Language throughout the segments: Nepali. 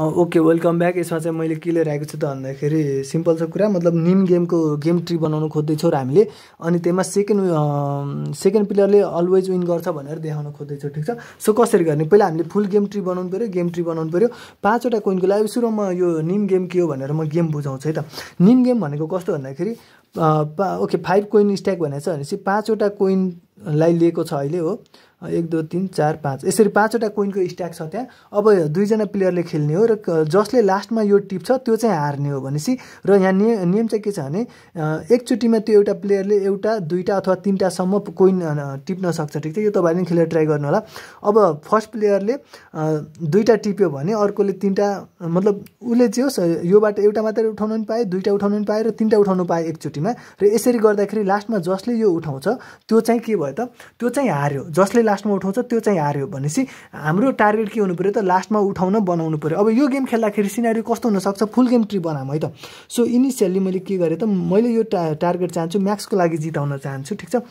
ओके वेलकम ब्याक यसमा चाहिँ मैले के लिएर आएको छु त भन्दाखेरि सिम्पल छ कुरा मतलब निम गेमको गेम ट्री बनाउनु खोज्दैछौँ र हामीले अनि त्यसमा सेकेन्ड सेकेन्ड प्लेयरले अलवेज विन गर्छ भनेर देखाउन खोज्दैछौँ ठिक छ सो कसरी गर्ने पहिला हामीले फुल गेम ट्री बनाउनु पऱ्यो गेम ट्री बनाउनु पऱ्यो पाँचवटा कोइनको लागि सुरुमा यो निम गेम के हो भनेर म गेम बुझाउँछु है त निम गेम भनेको कस्तो भन्दाखेरि पा ओके फाइभ कोइन स्ट्याक भनेको छ भनेपछि पाँचवटा कोइन लाई लिएको छ अहिले हो एक दुई तिन चार पाँच यसरी पाँचवटा कोइनको स्ट्याक छ त्यहाँ अब दुईजना प्लेयरले खेल्ने हो र जसले लास्टमा यो टिप छ त्यो चाहिँ हार्ने हो भनेपछि र यहाँ नियम नियम चाहिँ के छ भने एकचोटिमा त्यो एउटा प्लेयरले एउटा दुईवटा अथवा तिनवटासम्म कोइन टिप्न सक्छ ठिक छ यो तपाईँले पनि खेलेर ट्राई गर्नु होला अब फर्स्ट प्लेयरले दुईवटा टिप्यो भने अर्कोले तिनवटा मतलब उसले जे होस् योबाट एउटा मात्रै उठाउनु पनि पाएँ दुईवटा उठाउनु पनि पाएँ र तिनवटा उठाउनु पाएँ एकचोटिमा र यसरी गर्दाखेरि लास्टमा जसले यो उठाउँछ त्यो चाहिँ के भयो त त्यो चाहिँ हार्यो जसले लास्टमा उठाउँछ त्यो चाहिँ हार्यो भनेपछि हाम्रो टार्गेट के हुनु पऱ्यो त लास्टमा उठाउन बनाउनु पऱ्यो अब यो गेम खेल्दाखेरि सिनारी कस्तो हुनसक्छ फुल गेम ट्री बनाऊँ है त सो इनिसियल्ली मैले के गरेँ त मैले यो टा टार्गेट चाहन्छु म्याक्सको लागि जिताउन चाहन्छु ठिक छ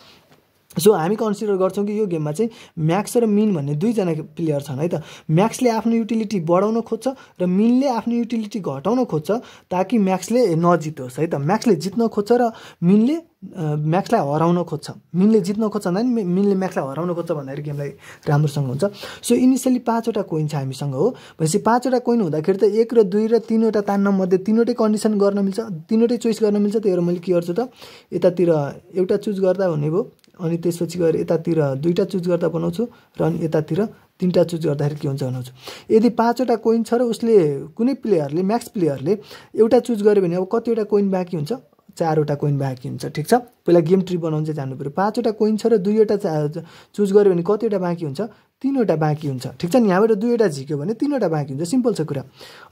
सो हामी कन्सिडर गर्छौँ कि यो गेममा चाहिँ म्याक्स र मिन भन्ने दुईजना प्लेयर छन् है त म्याक्सले आफ्नो युटिलिटी बढाउन खोज्छ र मिनले आफ्नो युटिलिटी घटाउन खोज्छ ताकि म्याक्सले नजितोस् है त म्याक्सले जित्न खोज्छ र मिनले म्याक्सलाई हराउन खोज्छ मिनले जित्न खोज्छ भन्दा मिनले म्याक्सलाई हराउन खोज्छ भन्दाखेरि गेमलाई राम्रोसँग हुन्छ सो इनिसियली पाँचवटा कोइन छ हामीसँग हो भनेपछि पाँचवटा कोइन हुँदाखेरि त एक र दुई र तिनवटा तान्न मध्ये तिनवटै कन्डिसन गर्न मिल्छ तिनवटै चोइस गर्न मिल्छ त्यही भएर मैले के गर्छु त यतातिर एउटा चुज गर्दा हुने भयो अनि त्यसपछि गएर यतातिर दुईवटा चुज गर्दा बनाउँछु र अनि यतातिर तिनवटा चुज गर्दाखेरि के हुन्छ बनाउँछु यदि पाँचवटा कोइन छ र उसले कुनै प्लेयरले म्याक्स प्लेयरले एउटा चुज गर्यो भने अब कतिवटा कोइन बाँकी हुन्छ चारवटा कोइन बाँकी हुन्छ ठिक छ पहिला गेम ट्री बनाउनु चाहिँ जानु पऱ्यो पाँचवटा कोइन छ र दुईवटा चुज गऱ्यो भने कतिवटा बाँकी हुन्छ तिनवटा बाँकी हुन्छ ठिक छ नि यहाँबाट दुईवटा झिक्यो भने तिनवटा बाँकी हुन्छ सिम्पल छ कुरा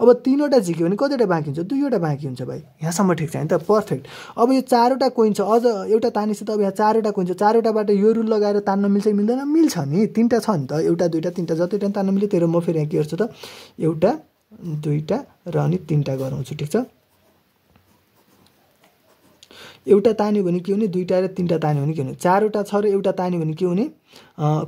अब तिनवटा झिक्यो भने कतिवटा बाँकी हुन्छ दुईवटा बाँकी हुन्छ भाइ यहाँसम्म ठिक छ होइन त पर्फेक्ट अब यो चारवटा कोइन छ अझ एउटा तानेपछि त अब यहाँ चारवटा कोइन छ चारवटाबाट यो रुल लगाएर तान्न मिल्छ मिल्दैन मिल्छ नि तिनवटा छ नि त एउटा दुईवटा तिनवटा जतिवटा तान्न मिल्यो तेरो म फेरि यहाँ के गर्छु त एउटा दुईवटा र अनि तिनवटा गराउँछु ठिक छ एउटा तान्यो भने के हुने दुईवटा र तिनवटा तान्यो भने के हुने चारवटा छ र एउटा तान्यो भने के हुने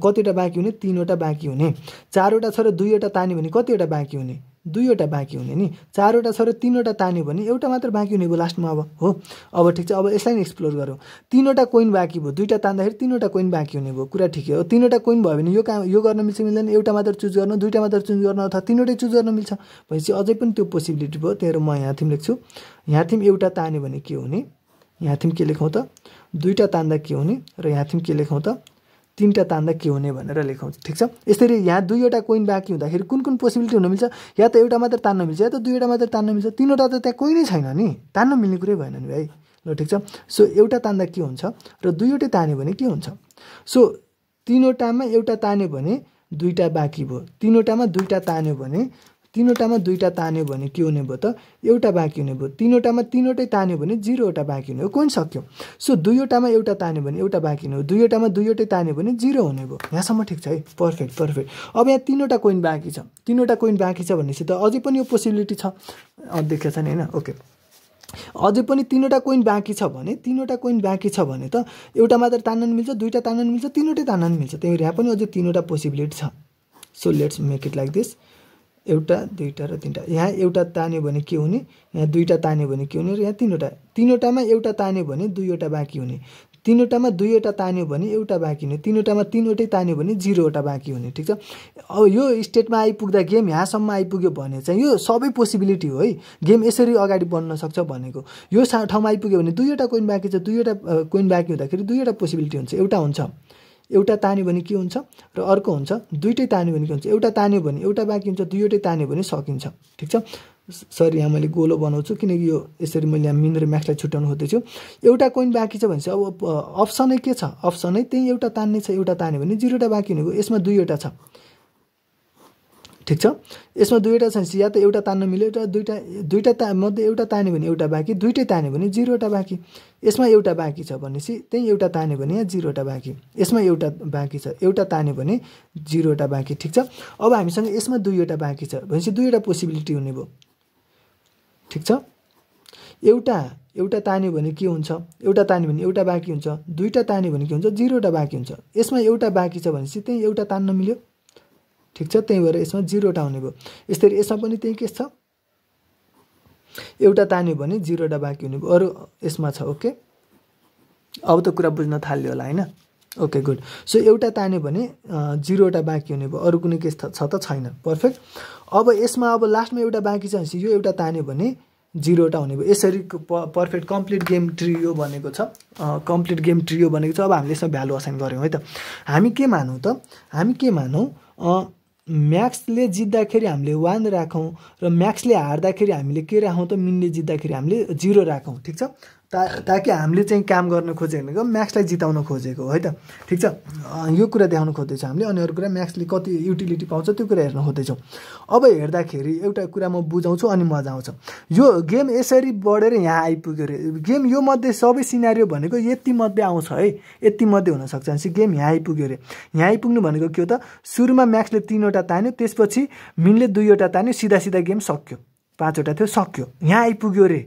कतिवटा बाँकी हुने तिनवटा बाँकी हुने चारवटा छ र दुईवटा तान्यो भने कतिवटा बाँकी हुने दुईवटा बाँकी हुने नि चारवटा छ र तिनवटा तान्यो भने एउटा मात्र बाँकी हुने भयो लास्टमा अब हो अब ठिक छ अब यसलाई नै एक्सप्लोर गरौँ तिनवटा कोइन बाँकी भयो दुईवटा तान्दाखेरि तिनवटा कोइन बाँकी हुने भयो कुरा ठिकै हो तिनवटा कोइन भयो भने यो काम यो गर्न मिल्छ मिल्दैन एउटा मात्र चुज गर्न दुईवटा मात्र चुज गर्न अथवा तिनवटै चुज गर्न मिल्छ भनेपछि अझै पनि त्यो पोसिबिलिटी भयो त्यही म यहाँ थिम लेख्छु यहाँ थिम एउटा तान्यो भने के हुने यहाँ थिम के लेखौँ त दुईवटा तान्दा के हुने र यहाँ थिम के लेखौँ त तिनवटा तान्दा के हुने भनेर लेखौँ ठिक छ यसरी यहाँ दुईवटा कोइन बाँकी हुँदाखेरि कुन कुन पोसिबिलिटी हुन मिल्छ या त एउटा मात्र तान्न मिल्छ या त दुईवटा मात्र तान्न मिल्छ तिनवटा त त्यहाँ कोही नै छैन नि तान्न मिल्ने कुरै भएन नि भाइ ल ठिक छ सो एउटा तान्दा के हुन्छ र दुईवटै तान्यो भने के हुन्छ सो तिनवटामा एउटा तान्यो भने दुईवटा बाँकी भयो तिनवटामा दुईवटा तान्यो भने तिनवटामा दुईवटा तान्यो भने के हुने भयो त एउटा बाँकी हुने भयो तिनवटामा तिनवटै तान्यो भने जिरोवटा बाँकी हुने हो कुन सक्यो सो दुईवटामा एउटा तान्यो भने एउटा बाँकी हुने हो दुईवटामा दुईवटै तान्यो भने जिरो हुने भयो यहाँसम्म ठिक छ है पर्फेक्ट पर्फेक्ट अब यहाँ तिनवटा कोइन बाँकी छ तिनवटा कोइन बाँकी छ भनेपछि त अझै पनि यो पोसिबिलिटी छ देखिएको छ नि होइन ओके अझै पनि तिनवटा कोइन बाँकी छ भने तिनवटा कोइन बाँकी छ भने त एउटा मात्र तान्न मिल्छ दुईवटा तान्न मिल्छ तिनवटै तान्न मिल्छ त्यही भएर यहाँ पनि अझै तिनवटा पोसिबिलिटी छ so let's make it like this एउटा दुईवटा र तिनवटा यहाँ एउटा तान्यो भने के हुने यहाँ दुईवटा तान्यो भने के हुने र यहाँ तिनवटा तिनवटामा एउटा तान्यो भने दुईवटा बाँकी हुने तिनवटामा दुईवटा तान्यो भने एउटा बाँकी हुने तिनवटामा तिनवटै तान्यो भने जिरोवटा बाँकी हुने ठिक छ अब यो स्टेटमा आइपुग्दा गेम यहाँसम्म आइपुग्यो भने चाहिँ यो सबै पोसिबिलिटी हो है गेम यसरी अगाडि बढ्न सक्छ भनेको यो ठाउँमा आइपुग्यो भने दुईवटा कोइन बाँकी छ दुईवटा कोइन बाँकी हुँदाखेरि दुईवटा पोसिबिलिटी हुन्छ एउटा हुन्छ एउटा तान्यो भने के हुन्छ र अर्को हुन्छ दुइटै तान्यो भने के हुन्छ एउटा तान्यो भने एउटा बाँकी हुन्छ दुईवटै तान्यो भने सकिन्छ ठिक छ सरी यहाँ मैले गोलो बनाउँछु किनकि यो यसरी मैले यहाँ मिन र म्याक्सलाई छुट्याउनु खोज्दैछु एउटा कोइन बाँकी छ भने चाहिँ अब अप्सनै के छ अप्सनै त्यही एउटा तान्ने छ एउटा तान्यो भने जिरोवटा बाँकी हुनेको यसमा दुईवटा छ ठिक छ यसमा दुईवटा छन् या त एउटा तान्न मिल्यो एउटा दुईवटा दुईवटा ता मध्ये एउटा तान्यो भने एउटा बाँकी दुइटै तान्यो भने जिरोवटा बाँकी यसमा एउटा बाँकी छ भनेपछि त्यहीँ एउटा तान्यो भने यहाँ जिरोवटा बाँकी यसमा एउटा बाँकी छ एउटा तान्यो भने जिरोवटा बाँकी ठिक छ अब हामीसँग यसमा दुईवटा बाँकी छ भनेपछि दुईवटा पोसिबिलिटी हुने भयो ठिक छ एउटा एउटा तान्यो भने के हुन्छ एउटा तान्यो भने एउटा बाँकी हुन्छ दुईवटा तान्यो भने के हुन्छ जिरोवटा बाँकी हुन्छ यसमा एउटा बाँकी छ भनेपछि त्यहीँ एउटा तान्न मिल्यो ठिक छ त्यही भएर यसमा जिरोवटा हुने भयो यसरी यसमा पनि त्यही केस छ एउटा तान्यो भने जिरोवटा बाँकी हुने भयो अरू यसमा छ ओके अब त कुरा बुझ्न थाल्यो होला होइन ओके गुड सो एउटा तान्यो भने जिरोवटा बाँकी हुने भयो अरू कुनै केस छ त छैन पर्फेक्ट अब यसमा अब लास्टमा एउटा बाँकी छ भनेपछि यो एउटा तान्यो भने जिरोवटा हुने भयो यसरी प पर्फेक्ट कम्प्लिट गेम ट्रियो भनेको छ कम्प्लिट गेम ट्रियो भनेको छ अब हामीले यसमा भ्यालु असाइन गऱ्यौँ है त हामी के मानौँ त हामी के मानौँ म्याक्सले जित्दाखेरि हामीले वान राखौँ र म्याक्सले हार्दाखेरि हामीले के राखौँ त मिनले जित्दाखेरि हामीले जिरो राखौँ ठिक छ ता ताकि हामीले चाहिँ काम गर्न खोजेको भनेको म्याक्सलाई जिताउन खोजेको है त ठिक छ यो कुरा देखाउन खोज्दैछौँ हामीले अनि अरू कुरा म्याक्सले कति युटिलिटी पाउँछ त्यो कुरा हेर्न खोज्दैछौँ अब हेर्दाखेरि एउटा कुरा म बुझाउँछु अनि मजा आउँछ यो गेम यसरी बढेर यहाँ आइपुग्यो अरे गेम यो मध्ये सबै सिनारी भनेको यति मध्ये आउँछ है यति मध्ये हुनसक्छ भनेपछि गेम यहाँ आइपुग्यो अरे यहाँ आइपुग्नु भनेको के हो त सुरुमा म्याक्सले तिनवटा तान्यो त्यसपछि मिनले दुईवटा तान्यो सिधा सिधा गेम सक्यो पाँचवटा थियो सक्यो यहाँ आइपुग्यो अरे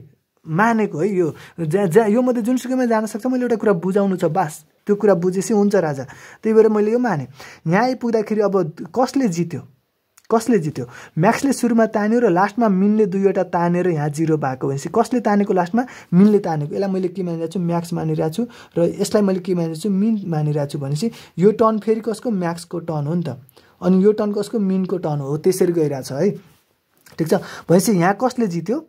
मानेको है यो जहाँ जहाँ यो मध्ये जुनसुकैमा जान सक्छ मैले एउटा कुरा बुझाउनु छ बास त्यो कुरा बुझेपछि हुन्छ राजा त्यही भएर मैले यो माने यहाँ आइपुग्दाखेरि अब कसले जित्यो कसले जित्यो म्याक्सले सुरुमा तान्यो र लास्टमा मिनले दुईवटा तानेर यहाँ जिरो भएको भनेपछि कसले तानेको लास्टमा मिनले तानेको यसलाई मैले के मानिरहेको छु म्याक्स मानिरहेको छु र यसलाई मैले के मानिरहेको छु मिन मानिरहेको छु भनेपछि यो टर्न फेरि कसको म्याक्सको टर्न हो नि त अनि यो टर्न कसको मिनको टर्न हो त्यसरी गइरहेछ है ठिक छ भनेपछि यहाँ कसले जित्यो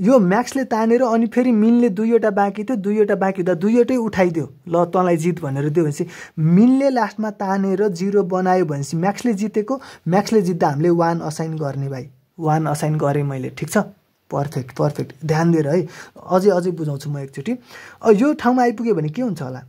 यो म्याक्सले तानेर अनि फेरि मिनले दुईवटा बाँकी थियो दुईवटा बाँकी हुँदा दुईवटै उठाइदियो ल तँलाई जित भनेर दियो भनेपछि मिनले लास्टमा तानेर जिरो बनायो भनेपछि म्याक्सले जितेको म्याक्सले जित्दा हामीले वान असाइन गर्ने भाइ वान असाइन गरेँ मैले ठिक छ पर्फेक्ट पर्फेक्ट ध्यान दिएर है अझै अझै बुझाउँछु म एकचोटि यो ठाउँमा आइपुग्यो भने के हुन्छ होला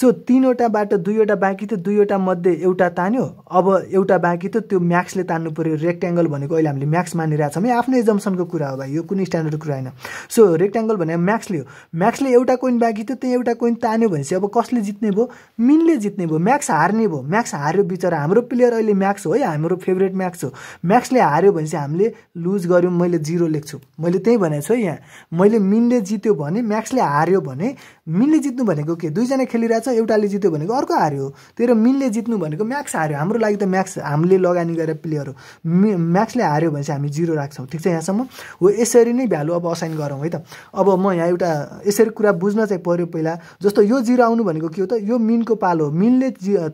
सो तिनवटाबाट दुईवटा बाँकी थियो दुईवटा मध्ये एउटा तान्यो अब एउटा बाँकी थियो त्यो म्याक्सले तान्नु पऱ्यो रेक्ट्याङ्गल भनेको अहिले हामीले म्याक्स मानिरहेको छौँ है आफ्नो एजम्सनको कुरा हो भाइ यो कुनै स्ट्यान्डर्ड कुरा होइन सो रेक्ट्याङ्गल भनेको म्याक्सले हो म्याक्सले एउटा कोइन बाँकी थियो त्यो एउटा कोइन तान्यो भनेपछि अब कसले जित्ने भयो मिनले जित्ने भयो म्याक्स हार्ने भयो म्याक्स हार्यो बिचरा हाम्रो प्लेयर अहिले म्याक्स हो है हाम्रो फेभरेट म्याक्स हो म्याक्सले हार्यो भने चाहिँ हामीले लुज गऱ्यौँ मैले जिरो लेख्छु मैले त्यही भनेको छु है यहाँ मैले मिनले जित्यो भने म्याक्सले हार्यो भने मिनले जित्नु भनेको के दुईजना खेलिरहेको छ एउटाले जित्यो भनेको अर्को हार्यो तेरो मिनले जित्नु भनेको म्याक्स हार्यो हाम्रो लागि त म्याक्स हामीले लगानी गरेर प्लेयर हो मि म्याक्सले हार्यो भने चाहिँ हामी जिरो राख्छौँ ठिक छ यहाँसम्म हो यसरी नै भ्यालु अब असाइन गरौँ है त अब म यहाँ एउटा यसरी कुरा बुझ्न चाहिँ पऱ्यो पहिला जस्तो यो जिरो आउनु भनेको के हो त यो मिनको पालो हो मिनले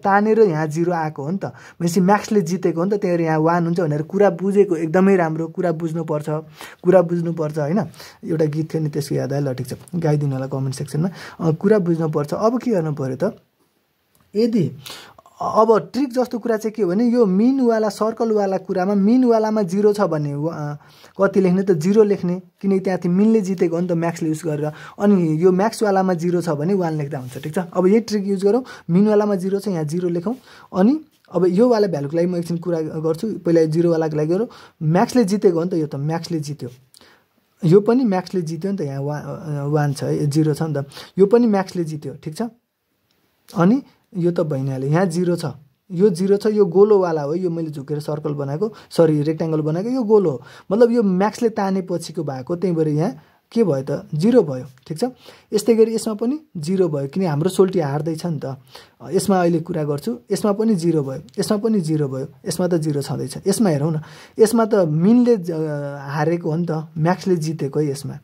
तानेर यहाँ जिरो आएको हो नि त भनेपछि म्याक्सले जितेको हो नि त त्यहाँनिर यहाँ वान हुन्छ भनेर कुरा बुझेको एकदमै राम्रो कुरा बुझ्नुपर्छ कुरा बुझ्नुपर्छ होइन एउटा गीत थियो नि त्यसको याद आयो ल ठिक छ गाइदिनु होला कमेन्ट सेक्सनमा कुरा बुझ्नुपर्छ अब के गर्नु गर्नु पऱ्यो त यदि अब ट्रिक जस्तो कुरा चाहिँ के भने यो मिनवाला सर्कलवाला कुरामा मिनवालामा जिरो छ भने कति लेख्ने त जिरो लेख्ने किनकि त्यहाँ चाहिँ मिनले जितेको हो नि त म्याक्सले युज गरेर अनि यो म्याक्सवालामा जिरो छ भने वान लेख्दा हुन्छ ठिक छ अब यही ट्रिक युज गरौँ मिनवालामा जिरो छ यहाँ जिरो लेखौँ अनि अब यो वाला भ्यालुको लागि म एकछिन कुरा गर्छु पहिला जिरोवालाको लागि गरौँ म्याक्सले जितेको हो नि त यो त म्याक्सले जित्यो यो पनि म्याक्सले जित्यो नि त यहाँ वान वान छ है जिरो छ नि त यो पनि म्याक्सले जित्यो ठिक छ अनि यो त भइहाल्यो यहाँ जिरो छ यो जिरो छ यो गोलोवाला हो यो मैले झुकेर सर्कल बनाएको सरी रेक्ट्याङ्गल बनाएको यो गोलो हो मतलब यो म्याक्सले तानेपछिको भएको भएर यहाँ के भयो त जिरो भयो ठिक छ यस्तै गरी यसमा पनि जिरो भयो किन हाम्रो सोल्टी हार्दैछ नि त यसमा अहिले कुरा गर्छु यसमा पनि जिरो भयो यसमा पनि जिरो भयो यसमा त जिरो छँदैछ यसमा हेरौँ न यसमा त मिनले हारेको हो नि त म्याक्सले जितेको है यसमा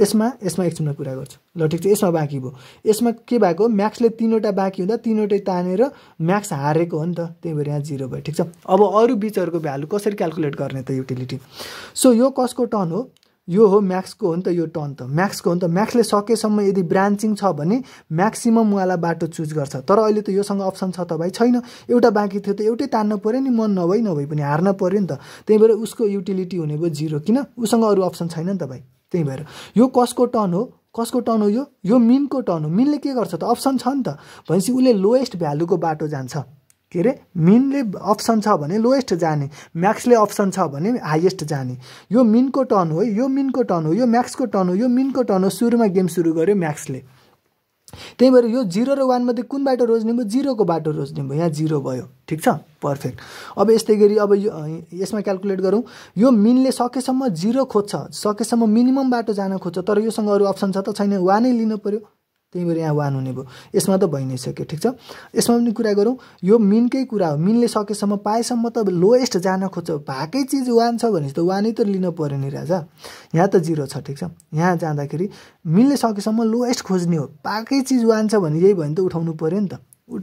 यसमा यसमा एकछिनमा कुरा गर्छु ल ठिक छ यसमा बाँकी भयो यसमा के भएको म्याक्सले तिनवटा बाँकी हुँदा तिनवटै तानेर म्याक्स हारेको हो नि त त्यही भएर यहाँ जिरो भयो ठिक छ अब अरू बिचहरूको भ्यालु कसरी क्यालकुलेट गर्ने त युटिलिटी सो यो कसको टर्न हो यो हो म्याक्सको हो नि त यो टर्न त म्याक्सको हो नि त म्याक्सले सकेसम्म यदि ब्रान्चिङ छ भने म्याक्सिमम उहाँलाई बाटो चुज गर्छ तर अहिले त योसँग अप्सन छ त भाइ छैन एउटा बाँकी थियो त एउटै तान्न पऱ्यो नि मन नभई नभई पनि हार्न पऱ्यो नि त त्यही भएर उसको युटिलिटी हुने भयो जिरो किन उसँग अरू अप्सन छैन नि त भाइ त्यही भएर यो कसको टर्न हो कसको टर्न हो यो यो मिनको टर्न हो मिनले के गर्छ त अप्सन छ नि त भनेपछि उसले लोएस्ट भ्यालुको बाटो जान्छ के अरे मिनले अप्सन छ भने लोएस्ट जाने म्याक्सले अप्सन छ भने हाइएस्ट जाने यो मिनको टर्न हो यो मिनको टर्न हो यो म्याक्सको टर्न हो यो मिनको टर्न हो सुरुमा गेम सुरु गर्यो म्याक्सले त्यही भएर यो जिरो र वानमध्ये कुन बाटो रोज्ने भयो जिरोको बाटो रोज्ने भयो यहाँ जिरो भयो ठिक छ पर्फेक्ट अब यस्तै गरी अब यो यसमा क्यालकुलेट गरौँ यो मिनले सकेसम्म जिरो खोज्छ सकेसम्म मिनिमम बाटो जान खोज्छ तर योसँग अरू अप्सन छ त छैन वानै लिनु पऱ्यो भएर यहाँ वान हुने भयो यसमा त भइ नै सक्यो ठिक छ यसमा पनि कुरा गरौँ यो मिनकै कुरा हो मिनले सकेसम्म पाएसम्म त लोएस्ट जान खोज्छ भएकै चिज वान छ भने त वानै त लिन पऱ्यो नि राजा यहाँ त जिरो छ ठिक छ यहाँ जाँदाखेरि मिनले सकेसम्म लोएस्ट खोज्ने हो पाएकै चिज वान छ भने यही भयो भने त उठाउनु पऱ्यो नि त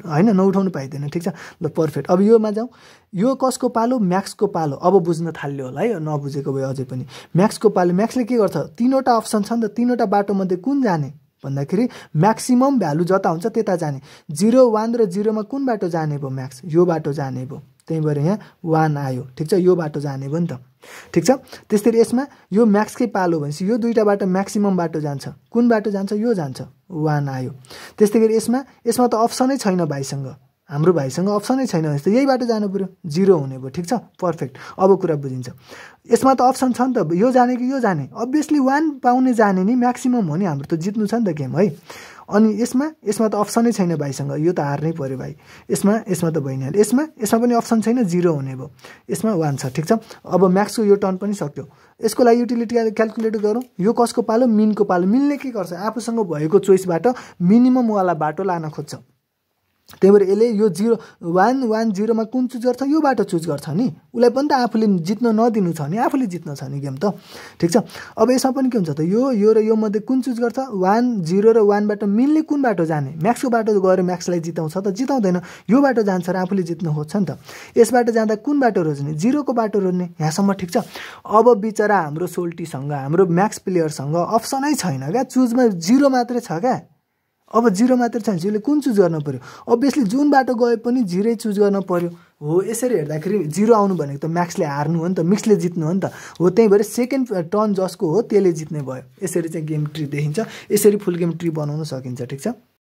होइन नउठाउनु पाइँदैन ठिक छ ल पर्फेक्ट अब योमा जाउँ यो कसको पालो म्याक्सको पालो अब बुझ्न थाल्यो होला है नबुझेको भयो अझै पनि म्याक्सको पालो म्याक्सले के गर्छ तिनवटा अप्सन छ नि त तिनवटा बाटोमध्ये कुन जाने भन्दाखेरि म्याक्सिमम् भ्यालु जता हुन्छ त्यता जाने जिरो वान र जिरोमा कुन बाटो जाने भयो म्याक्स यो बाटो जाने भयो भएर यहाँ वान आयो ठिक छ यो बाटो जाने भयो नि त ठिक छ गरी यसमा यो म्याक्सकै पालो भनेपछि यो दुईवटा बाटो म्याक्सिमम् बाटो जान्छ कुन बाटो जान्छ यो जान्छ वान आयो त्यस्तै गरी यसमा यसमा त अप्सनै छैन भाइसँग हाम्रो भाइसँग अप्सनै छैन भने त यही बाटो जानु पऱ्यो जिरो हुने भयो ठिक छ पर्फेक्ट अब कुरा बुझिन्छ यसमा त अप्सन छ नि त यो जाने कि यो जाने अभियसली वान पाउने जाने नि म्याक्सिमम् हो नि हाम्रो त जित्नु छ नि त गेम है अनि यसमा यसमा त अप्सनै छैन भाइसँग यो त हार्नै पऱ्यो भाइ यसमा यसमा त भइहाल्यो यसमा यसमा पनि अप्सन छैन जिरो हुने भयो यसमा वान छ ठिक छ अब म्याक्सको यो टर्न पनि सक्यो यसको लागि युटिलिटी क्यालकुलेट गरौँ यो कसको पालो मिनको पालो मिल्ने के गर्छ आफूसँग भएको चोइसबाट मिनिमम मिनिममवाला बाटो लान खोज्छ त्यही भएर यसले यो जिरो वान वान जिरोमा कुन चुज गर्छ यो बाटो चुज गर्छ नि उसलाई पनि त आफूले जित्न नदिनु छ नि आफूले जित्न छ नि गेम त ठिक छ अब यसमा पनि के हुन्छ त यो यो र यो मध्ये कुन चुज गर्छ वान जिरो र वानबाट मिल्ने कुन बाटो जाने म्याक्सको बाटो गएर म्याक्सलाई जिताउँछ त जिताउँदैन यो बाटो जान्छ र आफूले जित्नु खोज्छ नि त यसबाट जाँदा कुन बाटो रोज्ने जिरोको बाटो रोज्ने यहाँसम्म ठिक छ अब बिचरा हाम्रो सोल्टीसँग हाम्रो म्याक्स प्लेयरसँग अप्सनै छैन क्या चुजमा जिरो मात्रै छ क्या अब जिरो मात्र छ जिरोले चाहिँ कुन चुज गर्नु पऱ्यो अभियसली जुन बाटो गए पनि जिरै चुज गर्न पऱ्यो हो यसरी हेर्दाखेरि जिरो आउनु भनेको त म्याक्सले हार्नु हो नि त मिक्सले जित्नु हो नि त हो त्यही भएर सेकेन्ड टर्न जसको हो त्यसले जित्ने भयो यसरी चाहिँ गेम ट्री देखिन्छ यसरी फुल गेम ट्री बनाउन सकिन्छ ठिक छ